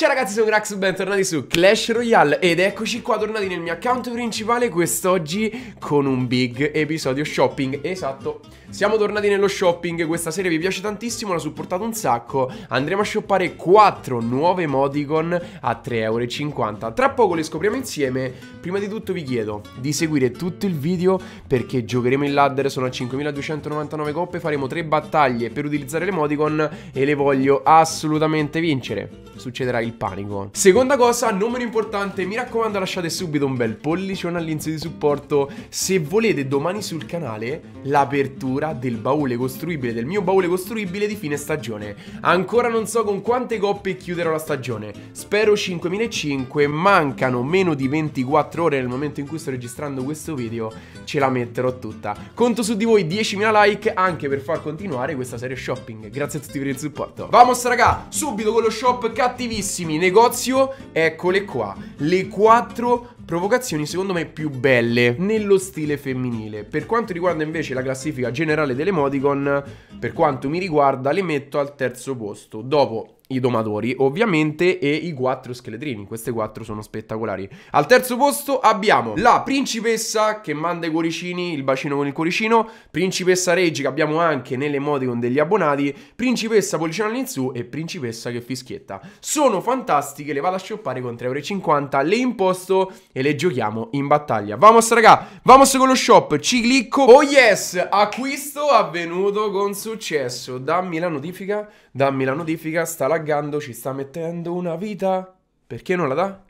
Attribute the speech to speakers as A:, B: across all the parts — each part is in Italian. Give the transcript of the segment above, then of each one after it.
A: Ciao ragazzi, sono Grax, bentornati su Clash Royale ed eccoci qua tornati nel mio account principale quest'oggi con un big episodio shopping, esatto, siamo tornati nello shopping, questa serie vi piace tantissimo, l'ho supportato un sacco, andremo a shoppare 4 nuove modicon a 3,50€, tra poco le scopriamo insieme, prima di tutto vi chiedo di seguire tutto il video perché giocheremo in ladder, sono a 5299 coppe, faremo 3 battaglie per utilizzare le modicon e le voglio assolutamente vincere succederà il panico. Seconda cosa, non meno importante, mi raccomando lasciate subito un bel pollicione all'inizio di supporto se volete domani sul canale l'apertura del baule costruibile, del mio baule costruibile di fine stagione. Ancora non so con quante coppe chiuderò la stagione, spero 5.500, mancano meno di 24 ore nel momento in cui sto registrando questo video, ce la metterò tutta. Conto su di voi 10.000 like anche per far continuare questa serie shopping, grazie a tutti per il supporto. Vamos raga, subito con lo shop cat cattivissimi negozio, eccole qua, le quattro provocazioni secondo me più belle nello stile femminile. Per quanto riguarda invece la classifica generale delle Modicon, per quanto mi riguarda le metto al terzo posto, dopo i domatori, ovviamente, e i quattro scheletrini. Queste quattro sono spettacolari. Al terzo posto abbiamo la principessa che manda i cuoricini, il bacino con il cuoricino, principessa Reggi che abbiamo anche nelle con degli abbonati, principessa pollicino all'insù e principessa che fischietta. Sono fantastiche, le vado a shoppare con 3,50€, le imposto e le giochiamo in battaglia. Vamos raga, vamos con lo shop, ci clicco. Oh yes, acquisto avvenuto con successo. Dammi la notifica, dammi la notifica, sta la buggando, ci sta mettendo una vita. Perché non la dà?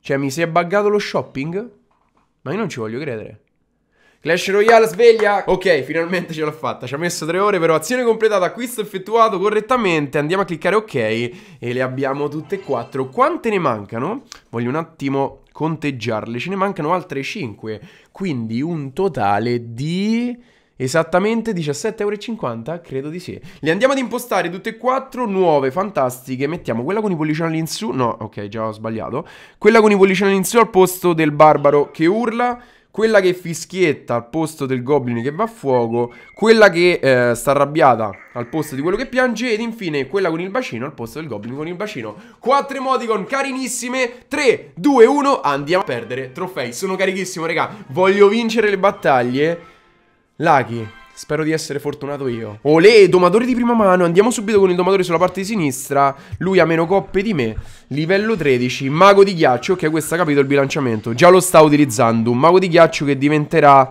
A: Cioè, mi si è buggato lo shopping? Ma io non ci voglio credere. Clash Royale sveglia! Ok, finalmente ce l'ho fatta. Ci ha messo tre ore, però azione completata, acquisto effettuato correttamente. Andiamo a cliccare ok e le abbiamo tutte e quattro. Quante ne mancano? Voglio un attimo conteggiarle. Ce ne mancano altre 5. Quindi un totale di Esattamente 17,50 euro, Credo di sì. Le andiamo ad impostare tutte e quattro, nuove, fantastiche. Mettiamo quella con i pollicinelli in su. No, ok, già ho sbagliato. Quella con i pollicinelli in su al posto del barbaro che urla. Quella che fischietta al posto del goblin che va a fuoco. Quella che eh, sta arrabbiata al posto di quello che piange. Ed infine quella con il bacino al posto del goblin con il bacino. Quattro emoticon carinissime. 3, 2, 1. Andiamo a perdere trofei. Sono carichissimo, raga. Voglio vincere le battaglie. Lucky, Spero di essere fortunato io. Olè, domatore di prima mano. Andiamo subito con il domatore sulla parte sinistra. Lui ha meno coppe di me. Livello 13. Mago di ghiaccio. Ok, questo ha capito il bilanciamento. Già lo sta utilizzando. Un mago di ghiaccio che diventerà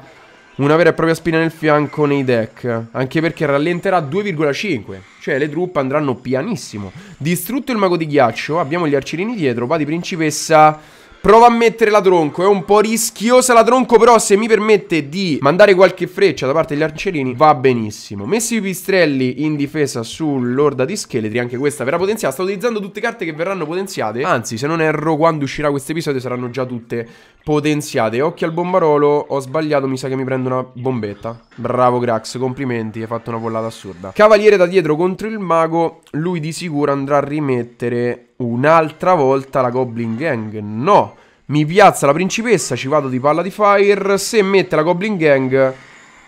A: una vera e propria spina nel fianco nei deck. Anche perché rallenterà 2,5. Cioè le truppe andranno pianissimo. Distrutto il mago di ghiaccio. Abbiamo gli arcirini dietro. Va di principessa... Prova a mettere la tronco, è un po' rischiosa la tronco, però se mi permette di mandare qualche freccia da parte degli arcerini va benissimo. Messi i pistrelli in difesa sull'orda di scheletri, anche questa verrà potenziata. Sto utilizzando tutte carte che verranno potenziate, anzi se non erro quando uscirà questo episodio saranno già tutte potenziate. Occhio al bombarolo, ho sbagliato, mi sa che mi prendo una bombetta. Bravo Grax, complimenti, hai fatto una bollata assurda. Cavaliere da dietro contro il mago, lui di sicuro andrà a rimettere Un'altra volta la Goblin Gang. No! Mi piazza la principessa, ci vado di palla di fire. Se mette la Goblin Gang,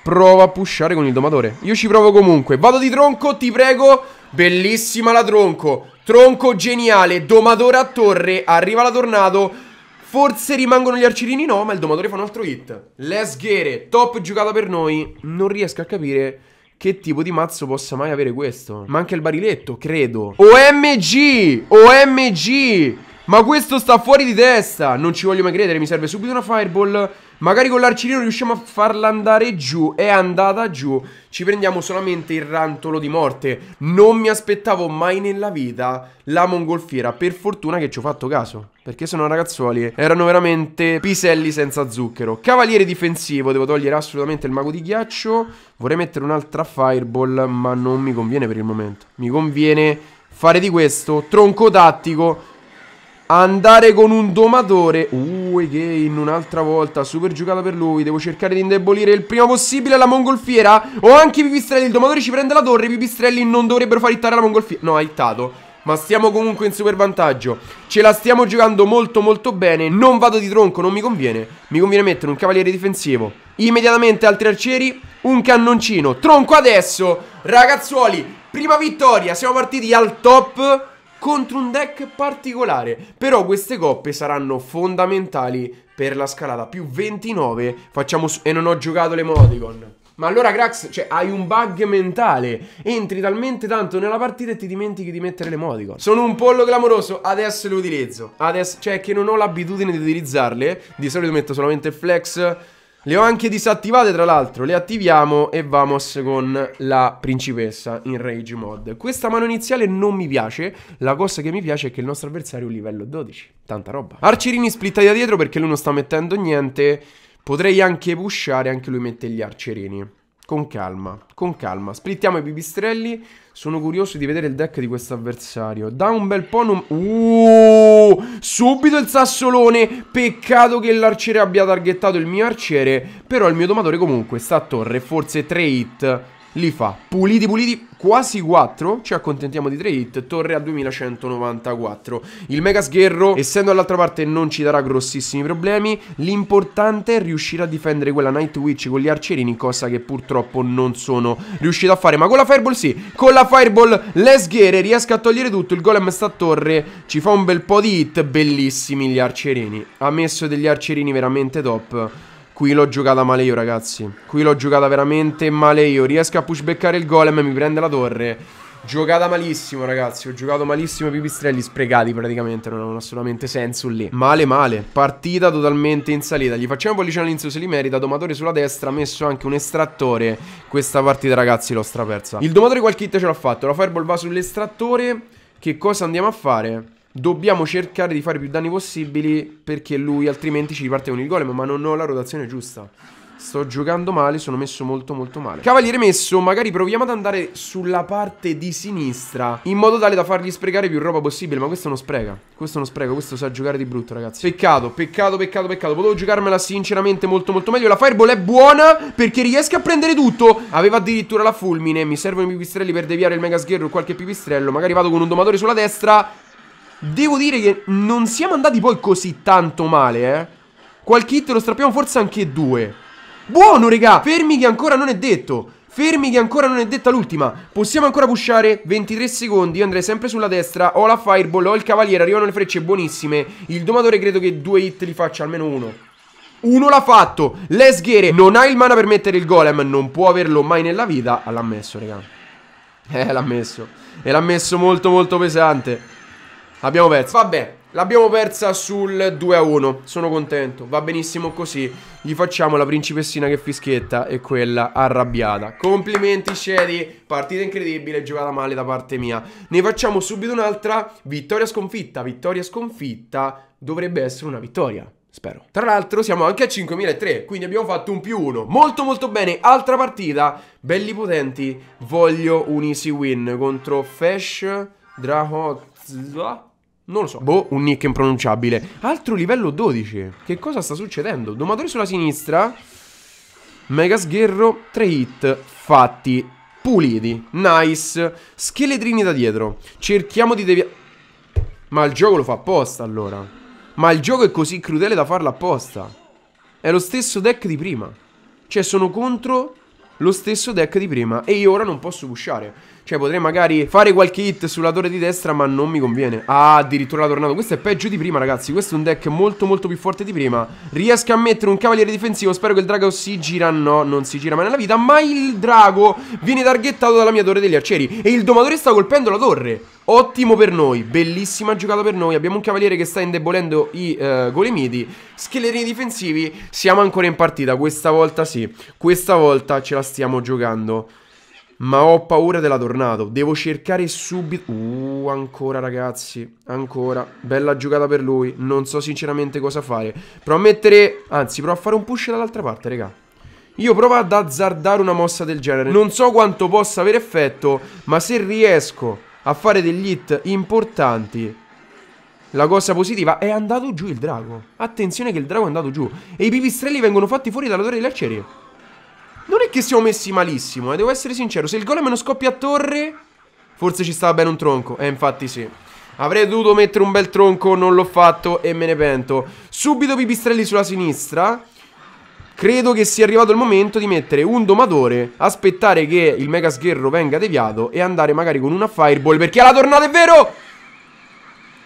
A: prova a pushare con il domatore. Io ci provo comunque. Vado di tronco, ti prego. Bellissima la tronco. Tronco geniale. Domatore a torre. Arriva la tornado. Forse rimangono gli arcirini, no, ma il domatore fa un altro hit. Let's get it. Top giocata per noi. Non riesco a capire che tipo di mazzo possa mai avere questo. Ma anche il bariletto, credo. OMG! OMG! Ma questo sta fuori di testa! Non ci voglio mai credere, mi serve subito una fireball... Magari con l'arcirino riusciamo a farla andare giù. È andata giù. Ci prendiamo solamente il rantolo di morte. Non mi aspettavo mai nella vita la mongolfiera. Per fortuna che ci ho fatto caso. Perché sono ragazzuoli erano veramente piselli senza zucchero. Cavaliere difensivo. Devo togliere assolutamente il mago di ghiaccio. Vorrei mettere un'altra fireball. Ma non mi conviene per il momento. Mi conviene fare di questo. Tronco tattico. Andare con un domatore Uh, again, un'altra volta Super giocata per lui Devo cercare di indebolire il prima possibile la mongolfiera O anche i Pipistrelli Il domatore ci prende la torre I Pipistrelli non dovrebbero far hittare la mongolfiera No, ha hittato ma stiamo comunque in super vantaggio Ce la stiamo giocando molto molto bene Non vado di tronco, non mi conviene Mi conviene mettere un cavaliere difensivo Immediatamente altri arcieri Un cannoncino Tronco adesso Ragazzuoli, prima vittoria Siamo partiti al top contro un deck particolare. Però queste coppe saranno fondamentali per la scalata più 29. Facciamo su- e non ho giocato le Modicon. Ma allora, Grax, cioè, hai un bug mentale. Entri talmente tanto nella partita e ti dimentichi di mettere le modicon. Sono un pollo clamoroso, adesso le utilizzo. Adesso, cioè, che non ho l'abitudine di utilizzarle. Di solito metto solamente flex. Le ho anche disattivate tra l'altro, le attiviamo e vamos con la principessa in rage mod. Questa mano iniziale non mi piace, la cosa che mi piace è che il nostro avversario è un livello 12, tanta roba. Arcerini splitta da dietro perché lui non sta mettendo niente, potrei anche pushare, anche lui mette gli arcerini. Con calma, con calma. Splittiamo i pipistrelli. Sono curioso di vedere il deck di questo avversario. Da un bel po' non... Uh, subito il sassolone. Peccato che l'arciere abbia targettato il mio arciere. Però il mio domatore comunque sta a torre. Forse 3 hit li fa. Puliti, puliti quasi 4, ci accontentiamo di 3 hit, torre a 2194. Il mega sgherro, essendo all'altra parte, non ci darà grossissimi problemi. L'importante è riuscire a difendere quella Night Witch con gli arcierini, cosa che purtroppo non sono riuscito a fare. Ma con la Fireball sì, con la Fireball le sghere riesco a togliere tutto. Il golem sta a torre, ci fa un bel po' di hit, bellissimi gli arcierini. Ha messo degli arcierini veramente top. Qui l'ho giocata male io ragazzi Qui l'ho giocata veramente male io Riesco a pushbeccare il golem e mi prende la torre Giocata malissimo ragazzi Ho giocato malissimo i pipistrelli sprecati praticamente Non avevano assolutamente senso lì Male male Partita totalmente in salita Gli facciamo pollicino all'inizio se li merita Domatore sulla destra Ha Messo anche un estrattore Questa partita ragazzi l'ho strapersa Il domatore qual kit ce l'ha fatto La fireball va sull'estrattore Che cosa andiamo a fare? Dobbiamo cercare di fare più danni possibili perché lui altrimenti ci riparte con il golem, ma non ho la rotazione giusta. Sto giocando male, sono messo molto molto male Cavaliere messo, magari proviamo ad andare sulla parte di sinistra In modo tale da fargli sprecare più roba possibile Ma questo non spreca, questo non spreca, questo sa giocare di brutto ragazzi Peccato, peccato, peccato, peccato Potevo giocarmela sinceramente molto molto meglio La fireball è buona perché riesco a prendere tutto Aveva addirittura la fulmine Mi servono i pipistrelli per deviare il mega sgherro o qualche pipistrello Magari vado con un domatore sulla destra Devo dire che non siamo andati poi così tanto male, eh. Qualche hit lo strappiamo forse anche due. Buono, regà! Fermi che ancora non è detto. Fermi che ancora non è detta l'ultima Possiamo ancora pushare 23 secondi Io andrei sempre sulla destra Ho la fireball, ho il cavaliere Arrivano le frecce buonissime Il domatore credo che due hit li faccia Almeno uno uno l'ha fatto, Lesghere non ha il mana per mettere il golem, non può averlo mai nella vita, ah, l'ha messo regà. eh l'ha messo, e l'ha messo molto molto pesante, L'abbiamo persa. Vabbè, l'abbiamo persa sul 2 1. Sono contento. Va benissimo così. Gli facciamo la principessina che fischietta e quella arrabbiata. Complimenti, Shady. Partita incredibile, giocata male da parte mia. Ne facciamo subito un'altra. Vittoria sconfitta. Vittoria sconfitta dovrebbe essere una vittoria. Spero. Tra l'altro siamo anche a 5003, quindi abbiamo fatto un più uno. Molto molto bene, altra partita. Belli potenti, voglio un easy win contro Fesh Drahot... Non lo so, boh, un nick impronunciabile. Altro livello 12. Che cosa sta succedendo? Domatore sulla sinistra. Mega sgherro, 3 hit fatti, puliti, nice, scheletrini da dietro, cerchiamo di deviare... Ma il gioco lo fa apposta allora, ma il gioco è così crudele da farlo apposta, è lo stesso deck di prima, cioè sono contro lo stesso deck di prima e io ora non posso pushare. Cioè potrei magari fare qualche hit sulla torre di destra ma non mi conviene. Ah, addirittura la tornado. Questo è peggio di prima ragazzi. Questo è un deck molto molto più forte di prima. Riesco a mettere un cavaliere difensivo. Spero che il drago si gira. No, non si gira mai nella vita. Ma il drago viene targettato dalla mia torre degli arcieri. E il domatore sta colpendo la torre. Ottimo per noi, bellissima giocata per noi. Abbiamo un cavaliere che sta indebolendo i uh, eh, golemiti. Schellerini difensivi, siamo ancora in partita. Questa volta sì, questa volta ce la stiamo giocando. Ma ho paura della tornado. Devo cercare subito. Uh, ancora ragazzi. Ancora. Bella giocata per lui. Non so sinceramente cosa fare. Provo a mettere. Anzi, provo a fare un push dall'altra parte, raga. Io provo ad azzardare una mossa del genere. Non so quanto possa avere effetto. Ma se riesco a fare degli hit importanti. La cosa positiva è andato giù il drago. Attenzione che il drago è andato giù. E i pipistrelli vengono fatti fuori dalla torre degli arcieri. Non è che siamo messi malissimo, eh, devo essere sincero. Se il golem non scoppia a torre, forse ci stava bene un tronco. Eh, infatti sì. Avrei dovuto mettere un bel tronco, non l'ho fatto e me ne pento. Subito pipistrelli sulla sinistra. Credo che sia arrivato il momento di mettere un domatore, aspettare che il mega sgherro venga deviato e andare magari con una fireball perché alla tornata è vero!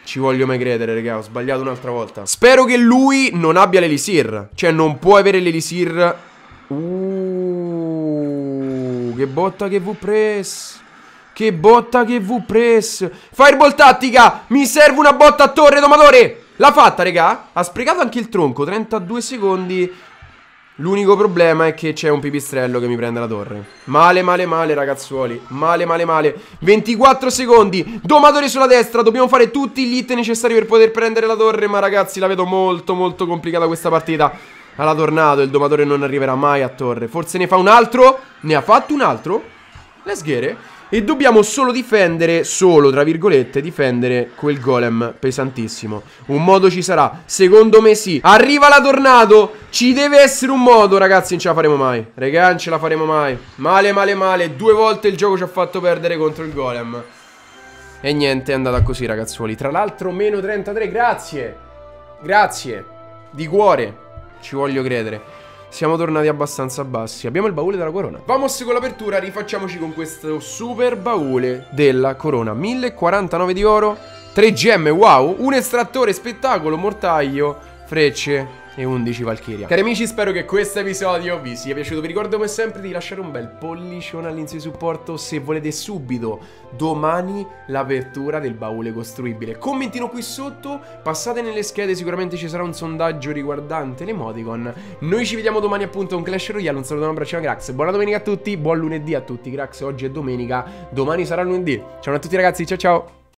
A: Ci voglio mai credere, raga, ho sbagliato un'altra volta. Spero che lui non abbia l'elisir, cioè non può avere l'elisir. Uh, che botta che v press. Che botta che v press. Fireball tattica, mi serve una botta a torre domatore. L'ha fatta, raga. Ha sprecato anche il tronco, 32 secondi. L'unico problema è che c'è un pipistrello che mi prende la torre. Male, male, male, ragazzuoli. Male, male, male. 24 secondi. Domatore sulla destra. Dobbiamo fare tutti gli hit necessari per poter prendere la torre. Ma ragazzi, la vedo molto, molto complicata questa partita. Alla tornado, il domatore non arriverà mai a torre. Forse ne fa un altro. Ne ha fatto un altro? Let's get it. E dobbiamo solo difendere, solo tra virgolette, difendere quel golem pesantissimo. Un modo ci sarà, secondo me sì. Arriva la tornado, ci deve essere un modo, ragazzi, non ce la faremo mai. Regà, non ce la faremo mai. Male, male, male. Due volte il gioco ci ha fatto perdere contro il golem. E niente, è andata così, ragazzuoli. Tra l'altro, meno 33, grazie. Grazie. Di cuore. Ci voglio credere. Siamo tornati abbastanza bassi. Abbiamo il baule della corona. Vamos con l'apertura, rifacciamoci con questo super baule della corona. 1049 di oro, 3 gemme, wow, un estrattore, spettacolo, mortaio, frecce e 11 Valkyria. Cari amici, spero che questo episodio vi sia piaciuto. Vi ricordo come sempre di lasciare un bel pollicione all'inizio di supporto se volete subito domani l'apertura del baule costruibile. Commentino qui sotto, passate nelle schede, sicuramente ci sarà un sondaggio riguardante l'emoticon. Noi ci vediamo domani appunto con Clash Royale. Un saluto, un abbraccio, Grax. Buona domenica a tutti, buon lunedì a tutti, Grax. Oggi è domenica, domani sarà lunedì. Ciao a tutti ragazzi, ciao ciao.